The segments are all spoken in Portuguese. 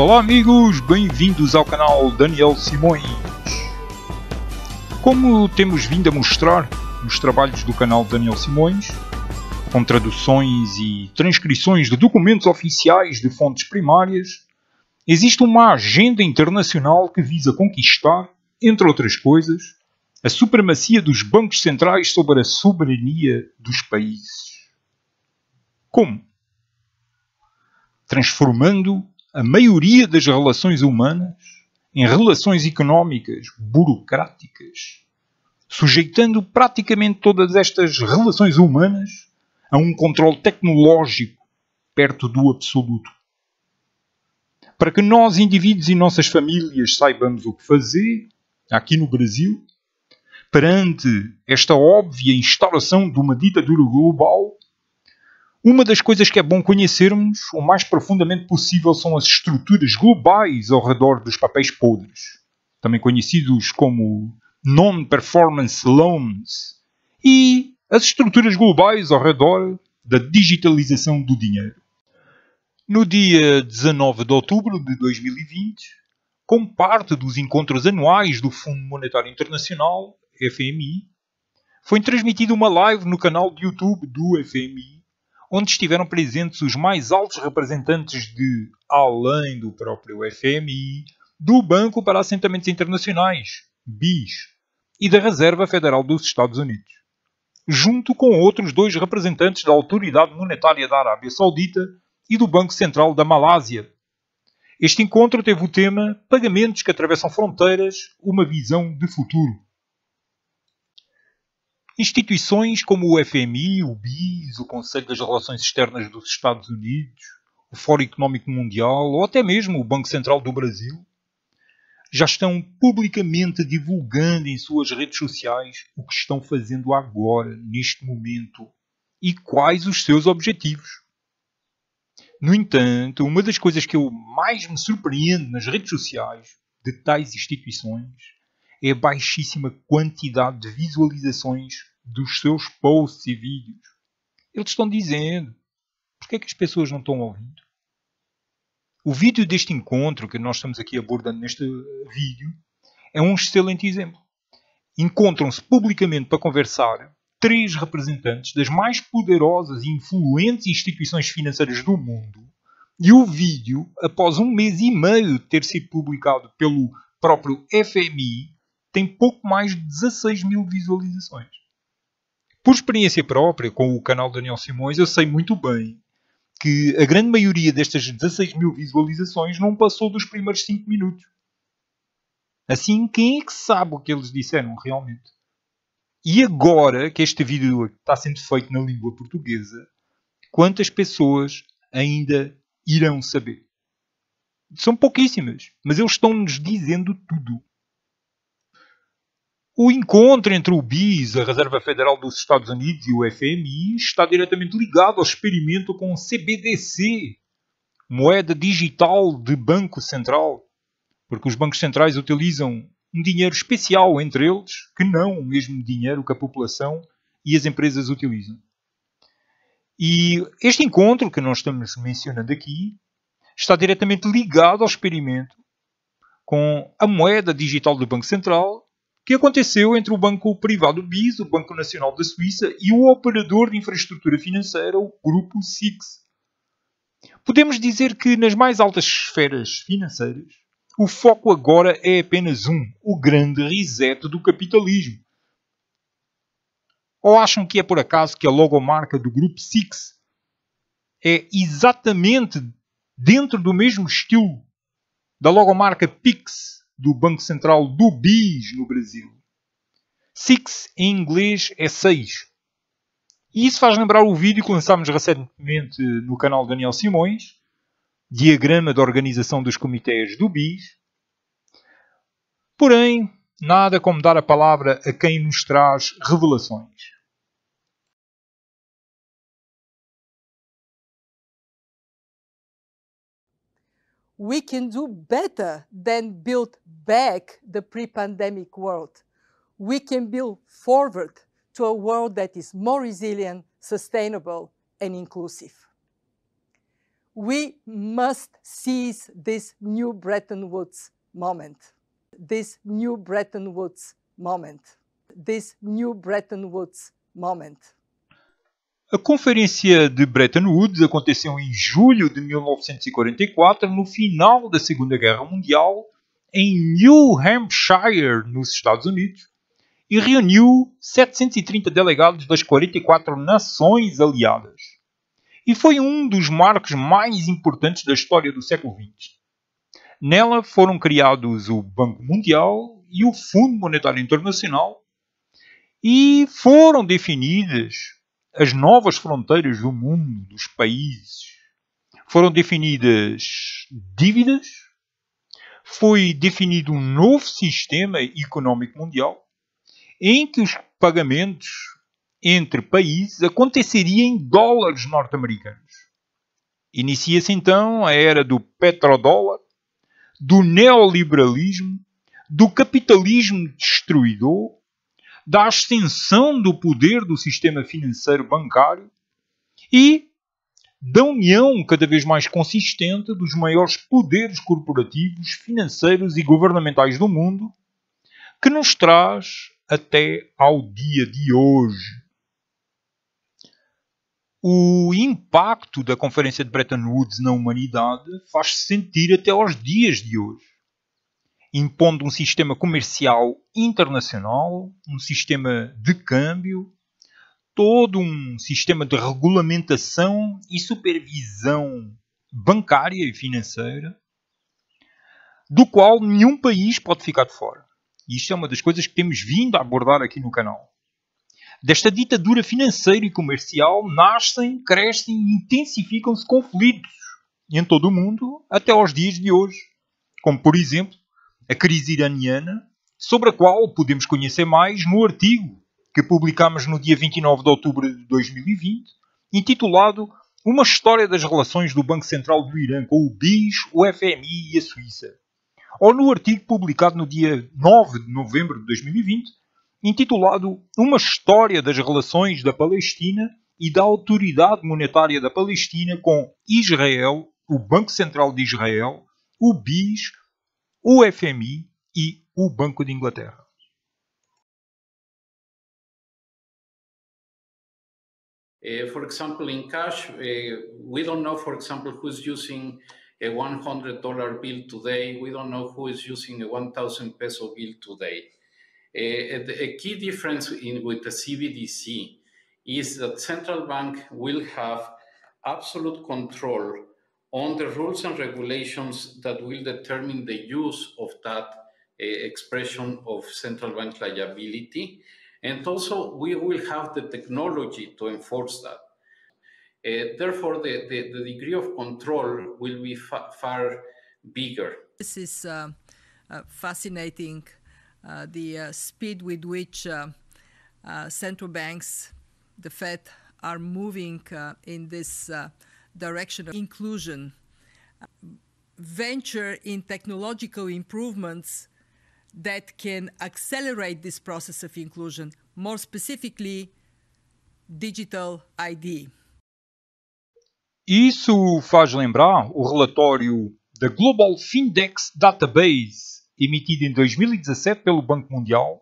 Olá amigos, bem-vindos ao canal Daniel Simões. Como temos vindo a mostrar nos trabalhos do canal Daniel Simões, com traduções e transcrições de documentos oficiais de fontes primárias, existe uma agenda internacional que visa conquistar, entre outras coisas, a supremacia dos bancos centrais sobre a soberania dos países. Como? Transformando a maioria das relações humanas em relações económicas, burocráticas, sujeitando praticamente todas estas relações humanas a um controle tecnológico perto do absoluto. Para que nós, indivíduos e nossas famílias, saibamos o que fazer, aqui no Brasil, perante esta óbvia instauração de uma ditadura global, uma das coisas que é bom conhecermos o mais profundamente possível são as estruturas globais ao redor dos papéis podres, também conhecidos como non-performance loans, e as estruturas globais ao redor da digitalização do dinheiro. No dia 19 de outubro de 2020, como parte dos encontros anuais do Fundo Monetário Internacional, FMI, foi transmitida uma live no canal de YouTube do FMI onde estiveram presentes os mais altos representantes de, além do próprio FMI, do Banco para Assentamentos Internacionais, BIS, e da Reserva Federal dos Estados Unidos, junto com outros dois representantes da Autoridade Monetária da Arábia Saudita e do Banco Central da Malásia. Este encontro teve o tema Pagamentos que atravessam fronteiras, uma visão de futuro. Instituições como o FMI, o BIS, o Conselho das Relações Externas dos Estados Unidos, o Fórum Económico Mundial ou até mesmo o Banco Central do Brasil já estão publicamente divulgando em suas redes sociais o que estão fazendo agora, neste momento, e quais os seus objetivos. No entanto, uma das coisas que eu mais me surpreendo nas redes sociais de tais instituições é a baixíssima quantidade de visualizações dos seus posts e vídeos. Eles estão dizendo. Por que é que as pessoas não estão ouvindo? O vídeo deste encontro que nós estamos aqui abordando neste eh, vídeo é um excelente exemplo. Encontram-se publicamente para conversar três representantes das mais poderosas e influentes instituições financeiras do mundo e o vídeo, após um mês e meio de ter sido publicado pelo próprio FMI, tem pouco mais de 16 mil visualizações. Por experiência própria, com o canal Daniel Simões, eu sei muito bem que a grande maioria destas 16 mil visualizações não passou dos primeiros 5 minutos. Assim, quem é que sabe o que eles disseram realmente? E agora que este vídeo está sendo feito na língua portuguesa, quantas pessoas ainda irão saber? São pouquíssimas, mas eles estão-nos dizendo tudo. O encontro entre o BIS, a Reserva Federal dos Estados Unidos, e o FMI está diretamente ligado ao experimento com o CBDC, moeda digital de banco central, porque os bancos centrais utilizam um dinheiro especial entre eles, que não o mesmo dinheiro que a população e as empresas utilizam. E este encontro que nós estamos mencionando aqui está diretamente ligado ao experimento com a moeda digital do Banco Central que aconteceu entre o banco privado BIS, o Banco Nacional da Suíça, e o operador de infraestrutura financeira, o Grupo SIX. Podemos dizer que nas mais altas esferas financeiras, o foco agora é apenas um: o grande reset do capitalismo. Ou acham que é por acaso que a logomarca do Grupo Six é exatamente dentro do mesmo estilo da logomarca Pix do Banco Central do BIS no Brasil. Six em inglês é 6. E isso faz lembrar o vídeo que lançámos recentemente no canal Daniel Simões, diagrama de organização dos comitês do BIS. Porém, nada como dar a palavra a quem nos traz revelações. we can do better than build back the pre-pandemic world. We can build forward to a world that is more resilient, sustainable, and inclusive. We must seize this new Bretton Woods moment. This new Bretton Woods moment. This new Bretton Woods moment. A Conferência de Bretton Woods aconteceu em julho de 1944, no final da Segunda Guerra Mundial, em New Hampshire, nos Estados Unidos, e reuniu 730 delegados das 44 nações aliadas. E foi um dos marcos mais importantes da história do século XX. Nela foram criados o Banco Mundial e o Fundo Monetário Internacional e foram definidas as novas fronteiras do mundo, dos países, foram definidas dívidas, foi definido um novo sistema económico mundial em que os pagamentos entre países aconteceriam em dólares norte-americanos. Inicia-se então a era do petrodólar, do neoliberalismo, do capitalismo destruidor da ascensão do poder do sistema financeiro bancário e da união cada vez mais consistente dos maiores poderes corporativos, financeiros e governamentais do mundo, que nos traz até ao dia de hoje. O impacto da Conferência de Bretton Woods na humanidade faz-se sentir até aos dias de hoje impondo um sistema comercial internacional, um sistema de câmbio, todo um sistema de regulamentação e supervisão bancária e financeira, do qual nenhum país pode ficar de fora. E isto é uma das coisas que temos vindo a abordar aqui no canal. Desta ditadura financeira e comercial nascem, crescem e intensificam-se conflitos em todo o mundo até aos dias de hoje. Como, por exemplo, a crise iraniana, sobre a qual podemos conhecer mais no artigo que publicámos no dia 29 de outubro de 2020, intitulado Uma História das Relações do Banco Central do Irã com o BIS, o FMI e a Suíça. Ou no artigo publicado no dia 9 de novembro de 2020, intitulado Uma História das Relações da Palestina e da Autoridade Monetária da Palestina com Israel, o Banco Central de Israel, o BIS, o FMI e o Banco de Inglaterra. Uh, for example, in cash, uh, we don't know, for example, who's using a $100 bill today. We don't know who is using a 1,000 peso bill today. Uh, a key difference in, with the CBDC is that central bank will have absolute control on the rules and regulations that will determine the use of that uh, expression of central bank liability. And also, we will have the technology to enforce that. Uh, therefore, the, the, the, degree of control will be fa far bigger. This is uh, uh fascinating uh, the uh, speed with which central banks, the Fed, are moving in this direction of inclusion, venture in technological improvements that can accelerate this process of inclusion, more specifically, digital ID. Isso faz lembrar o relatório da Global Findex Database, emitido em 2017 pelo Banco Mundial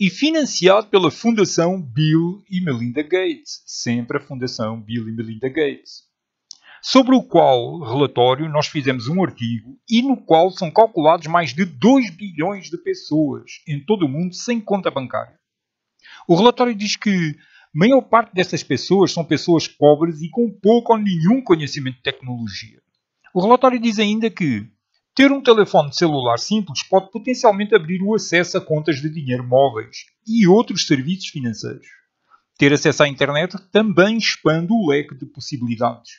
e financiado pela Fundação Bill e Melinda Gates, sempre a Fundação Bill e Melinda Gates sobre o qual relatório nós fizemos um artigo e no qual são calculados mais de 2 bilhões de pessoas em todo o mundo sem conta bancária. O relatório diz que a maior parte dessas pessoas são pessoas pobres e com pouco ou nenhum conhecimento de tecnologia. O relatório diz ainda que ter um telefone celular simples pode potencialmente abrir o acesso a contas de dinheiro móveis e outros serviços financeiros. Ter acesso à internet também expande o leque de possibilidades.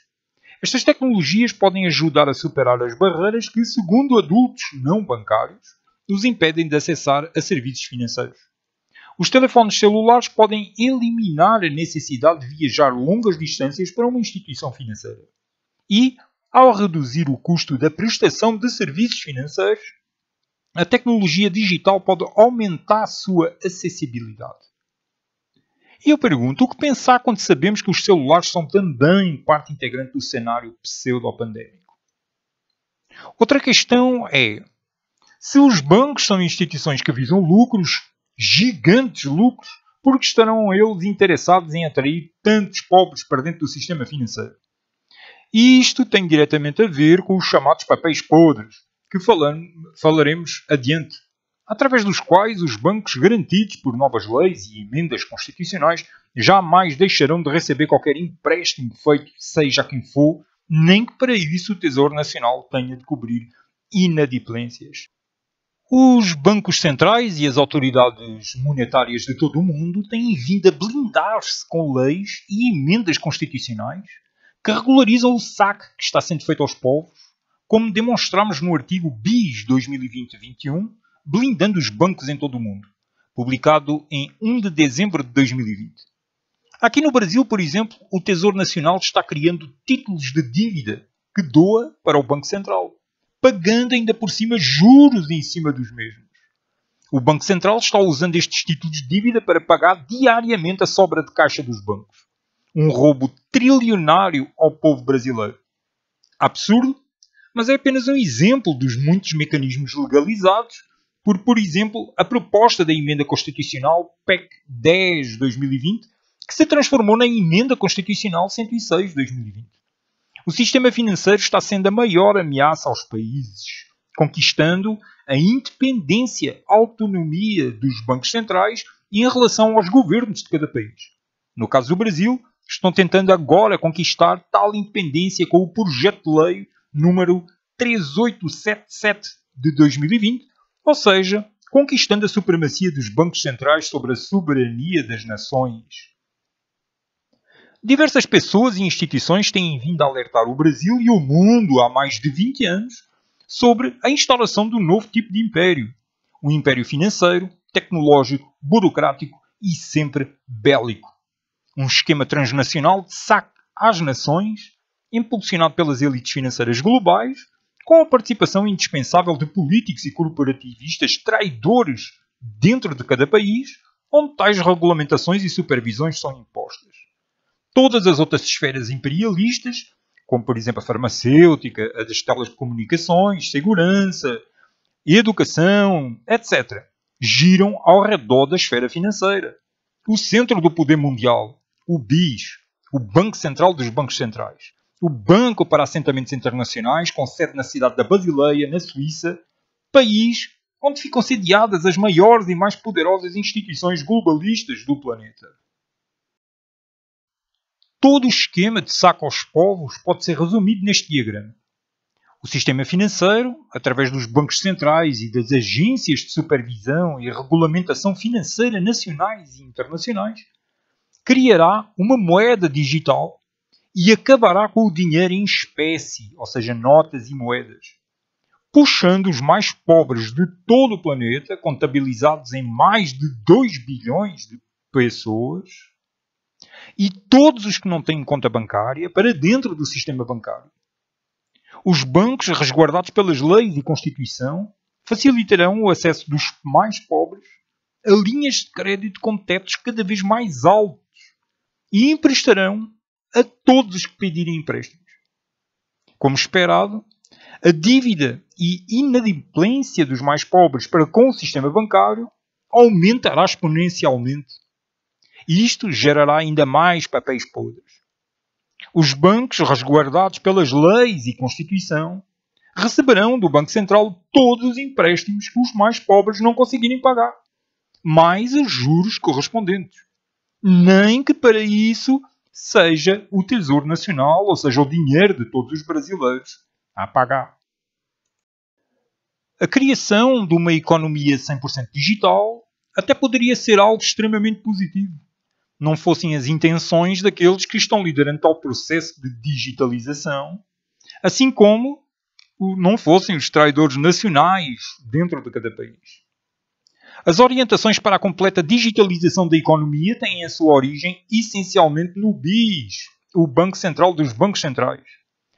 Estas tecnologias podem ajudar a superar as barreiras que, segundo adultos não bancários, nos impedem de acessar a serviços financeiros. Os telefones celulares podem eliminar a necessidade de viajar longas distâncias para uma instituição financeira. E, ao reduzir o custo da prestação de serviços financeiros, a tecnologia digital pode aumentar sua acessibilidade. E eu pergunto: o que pensar quando sabemos que os celulares são também parte integrante do cenário pseudo-pandémico? Outra questão é: se os bancos são instituições que visam lucros, gigantes lucros, por que estarão eles interessados em atrair tantos pobres para dentro do sistema financeiro? E isto tem diretamente a ver com os chamados papéis podres, que falaremos adiante através dos quais os bancos, garantidos por novas leis e emendas constitucionais, jamais deixarão de receber qualquer empréstimo feito, seja quem for, nem que para isso o Tesouro Nacional tenha de cobrir inadimplências. Os bancos centrais e as autoridades monetárias de todo o mundo têm vindo a blindar-se com leis e emendas constitucionais que regularizam o saque que está sendo feito aos povos, como demonstramos no artigo BIS 2020-21, Blindando os Bancos em Todo o Mundo, publicado em 1 de dezembro de 2020. Aqui no Brasil, por exemplo, o Tesouro Nacional está criando títulos de dívida que doa para o Banco Central, pagando ainda por cima juros em cima dos mesmos. O Banco Central está usando estes títulos de dívida para pagar diariamente a sobra de caixa dos bancos. Um roubo trilionário ao povo brasileiro. Absurdo, mas é apenas um exemplo dos muitos mecanismos legalizados por, por exemplo, a proposta da emenda constitucional PEC 10-2020, que se transformou na emenda constitucional 106-2020. O sistema financeiro está sendo a maior ameaça aos países, conquistando a independência, a autonomia dos bancos centrais e em relação aos governos de cada país. No caso do Brasil, estão tentando agora conquistar tal independência com o projeto de lei número 3877 de 2020, ou seja, conquistando a supremacia dos bancos centrais sobre a soberania das nações. Diversas pessoas e instituições têm vindo a alertar o Brasil e o mundo há mais de 20 anos sobre a instalação do novo tipo de império. Um império financeiro, tecnológico, burocrático e sempre bélico. Um esquema transnacional de saque às nações, impulsionado pelas elites financeiras globais com a participação indispensável de políticos e corporativistas traidores dentro de cada país, onde tais regulamentações e supervisões são impostas. Todas as outras esferas imperialistas, como por exemplo a farmacêutica, as telas de comunicações, segurança, educação, etc., giram ao redor da esfera financeira. O centro do poder mundial, o BIS, o Banco Central dos Bancos Centrais, o Banco para Assentamentos Internacionais, com sede na cidade da Basileia, na Suíça, país onde ficam sediadas as maiores e mais poderosas instituições globalistas do planeta. Todo o esquema de saco aos povos pode ser resumido neste diagrama. O sistema financeiro, através dos bancos centrais e das agências de supervisão e regulamentação financeira nacionais e internacionais, criará uma moeda digital e acabará com o dinheiro em espécie, ou seja, notas e moedas, puxando os mais pobres de todo o planeta, contabilizados em mais de 2 bilhões de pessoas, e todos os que não têm conta bancária para dentro do sistema bancário. Os bancos, resguardados pelas leis e Constituição, facilitarão o acesso dos mais pobres a linhas de crédito com tetos cada vez mais altos e emprestarão a todos os que pedirem empréstimos. Como esperado, a dívida e inadimplência dos mais pobres para com o sistema bancário aumentará exponencialmente. E isto gerará ainda mais papéis podres. Os bancos, resguardados pelas leis e Constituição, receberão do Banco Central todos os empréstimos que os mais pobres não conseguirem pagar, mais os juros correspondentes. Nem que para isso seja o Tesouro Nacional, ou seja, o dinheiro de todos os brasileiros, a pagar. A criação de uma economia 100% digital até poderia ser algo extremamente positivo, não fossem as intenções daqueles que estão liderando tal processo de digitalização, assim como não fossem os traidores nacionais dentro de cada país. As orientações para a completa digitalização da economia têm a sua origem essencialmente no BIS, o Banco Central dos Bancos Centrais,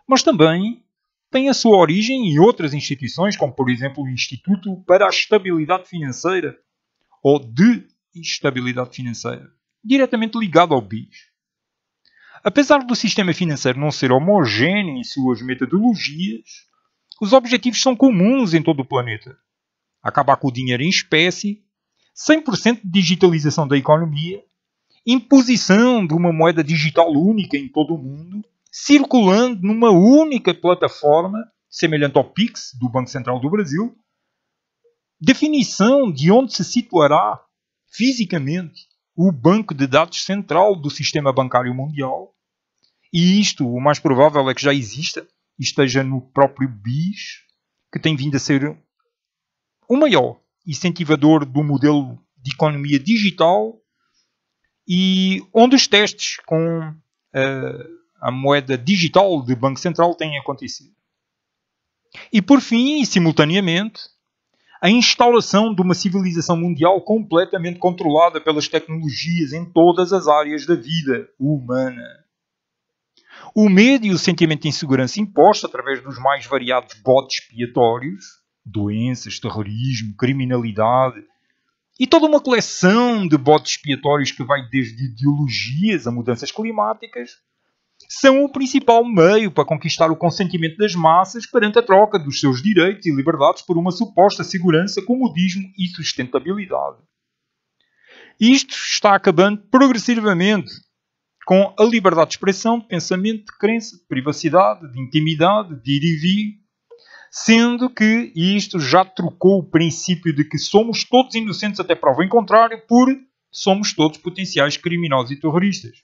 mas também têm a sua origem em outras instituições, como por exemplo o Instituto para a Estabilidade Financeira ou de Estabilidade Financeira, diretamente ligado ao BIS. Apesar do sistema financeiro não ser homogéneo em suas metodologias, os objetivos são comuns em todo o planeta acabar com o dinheiro em espécie, 100% de digitalização da economia, imposição de uma moeda digital única em todo o mundo, circulando numa única plataforma, semelhante ao PIX do Banco Central do Brasil, definição de onde se situará fisicamente o banco de dados central do sistema bancário mundial. E isto, o mais provável é que já exista, esteja no próprio BIS, que tem vindo a ser o maior incentivador do modelo de economia digital e onde os testes com uh, a moeda digital de Banco Central têm acontecido. E por fim, e simultaneamente, a instalação de uma civilização mundial completamente controlada pelas tecnologias em todas as áreas da vida humana. O medo e o sentimento de insegurança imposto através dos mais variados botes expiatórios doenças, terrorismo, criminalidade e toda uma coleção de botes expiatórios que vai desde ideologias a mudanças climáticas, são o principal meio para conquistar o consentimento das massas perante a troca dos seus direitos e liberdades por uma suposta segurança, comodismo e sustentabilidade. Isto está acabando progressivamente com a liberdade de expressão, de pensamento, de crença, de privacidade, de intimidade, de ir e vir, sendo que isto já trocou o princípio de que somos todos inocentes até prova em contrário por somos todos potenciais criminosos e terroristas.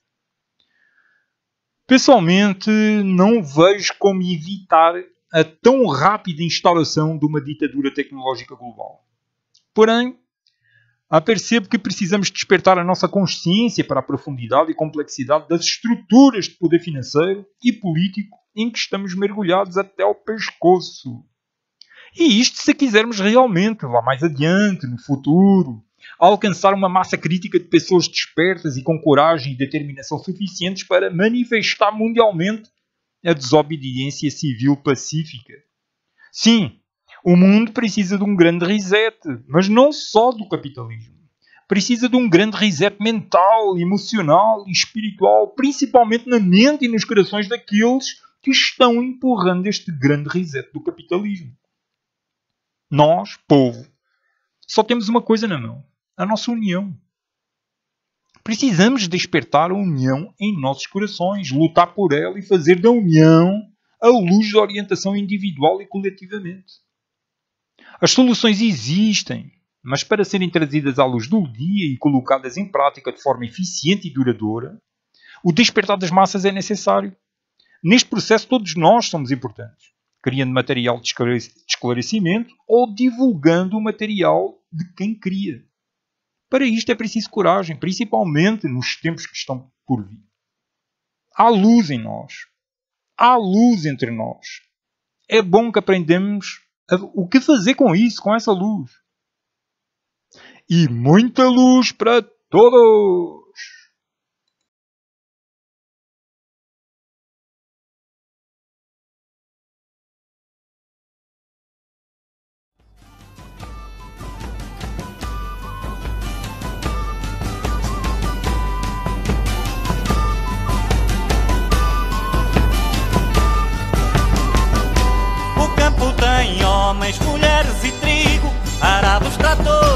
Pessoalmente, não vejo como evitar a tão rápida instalação de uma ditadura tecnológica global. Porém, apercebo ah, que precisamos despertar a nossa consciência para a profundidade e complexidade das estruturas de poder financeiro e político em que estamos mergulhados até ao pescoço. E isto se quisermos realmente, lá mais adiante, no futuro, alcançar uma massa crítica de pessoas despertas e com coragem e determinação suficientes para manifestar mundialmente a desobediência civil pacífica. Sim, o mundo precisa de um grande reset, mas não só do capitalismo. Precisa de um grande reset mental, emocional e espiritual, principalmente na mente e nos corações daqueles que estão empurrando este grande reset do capitalismo. Nós, povo, só temos uma coisa na mão: a nossa união. Precisamos despertar a união em nossos corações, lutar por ela e fazer da união a luz da orientação individual e coletivamente. As soluções existem, mas para serem trazidas à luz do dia e colocadas em prática de forma eficiente e duradoura, o despertar das massas é necessário. Neste processo, todos nós somos importantes, criando material de esclarecimento ou divulgando o material de quem cria. Para isto é preciso coragem, principalmente nos tempos que estão por vir. Há luz em nós. Há luz entre nós. É bom que aprendamos o que fazer com isso, com essa luz. E muita luz para todos! homens, mulheres e trigo, árabes, tratores.